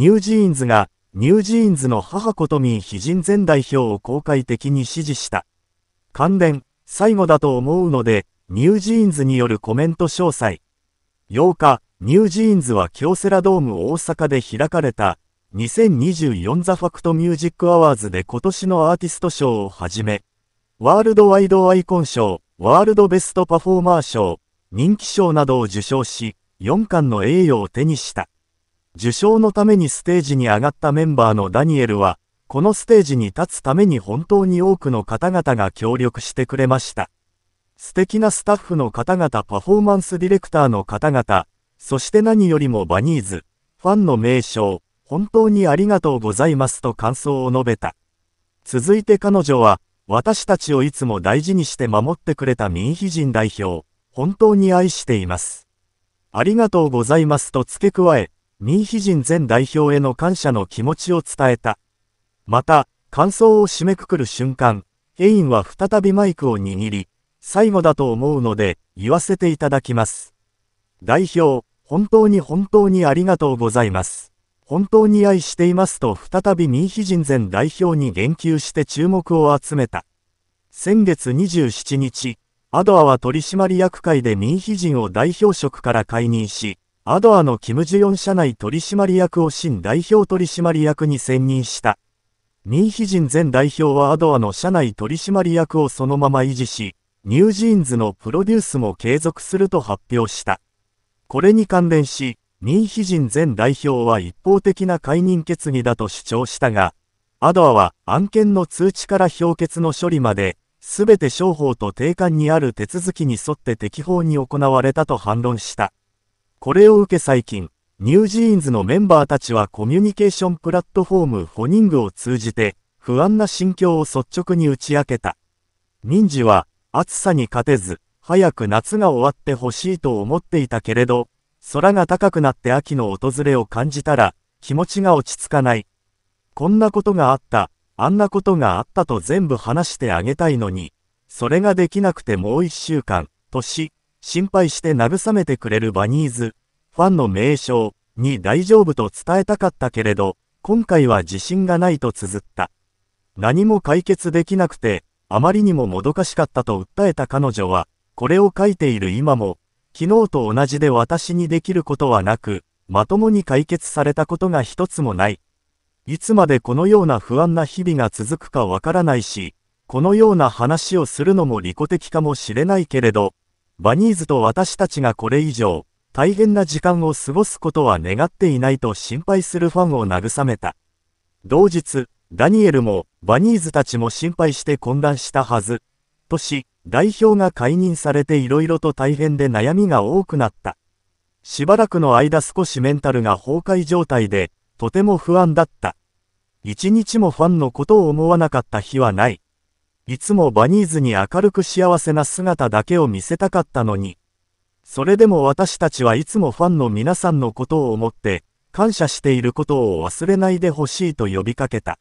ニュージーンズが、ニュージーンズの母ことみ非人前代表を公開的に支持した。関連、最後だと思うので、ニュージーンズによるコメント詳細。8日、ニュージーンズは京セラドーム大阪で開かれた、2024ザ・ファクト・ミュージック・アワーズで今年のアーティスト賞をはじめ、ワールドワイドアイコン賞、ワールドベストパフォーマー賞、人気賞などを受賞し、4冠の栄誉を手にした。受賞のためにステージに上がったメンバーのダニエルは、このステージに立つために本当に多くの方々が協力してくれました。素敵なスタッフの方々、パフォーマンスディレクターの方々、そして何よりもバニーズ、ファンの名称、本当にありがとうございますと感想を述べた。続いて彼女は、私たちをいつも大事にして守ってくれた民非人代表、本当に愛しています。ありがとうございますと付け加え、民ヒ人前代表への感謝の気持ちを伝えた。また、感想を締めくくる瞬間、ヘインは再びマイクを握り、最後だと思うので、言わせていただきます。代表、本当に本当にありがとうございます。本当に愛していますと再び民ヒ人前代表に言及して注目を集めた。先月27日、アドアは取締役会で民ヒ人を代表職から解任し、アドアのキム・ジュヨン社内取締役を新代表取締役に選任した。ミン・ヒジン前代表はアドアの社内取締役をそのまま維持し、ニュージーンズのプロデュースも継続すると発表した。これに関連し、ミン・ヒジン前代表は一方的な解任決議だと主張したが、アドアは案件の通知から評決の処理まで、すべて商法と定款にある手続きに沿って適法に行われたと反論した。これを受け最近、ニュージーンズのメンバーたちはコミュニケーションプラットフォームホニングを通じて、不安な心境を率直に打ち明けた。民事は、暑さに勝てず、早く夏が終わってほしいと思っていたけれど、空が高くなって秋の訪れを感じたら、気持ちが落ち着かない。こんなことがあった、あんなことがあったと全部話してあげたいのに、それができなくてもう一週間、年。心配して慰めてくれるバニーズ、ファンの名称に大丈夫と伝えたかったけれど、今回は自信がないと綴った。何も解決できなくて、あまりにももどかしかったと訴えた彼女は、これを書いている今も、昨日と同じで私にできることはなく、まともに解決されたことが一つもない。いつまでこのような不安な日々が続くかわからないし、このような話をするのも利己的かもしれないけれど、バニーズと私たちがこれ以上、大変な時間を過ごすことは願っていないと心配するファンを慰めた。同日、ダニエルも、バニーズたちも心配して混乱したはず。とし、代表が解任されて色々と大変で悩みが多くなった。しばらくの間少しメンタルが崩壊状態で、とても不安だった。一日もファンのことを思わなかった日はない。いつもバニーズに明るく幸せな姿だけを見せたかったのに。それでも私たちはいつもファンの皆さんのことを思って、感謝していることを忘れないでほしいと呼びかけた。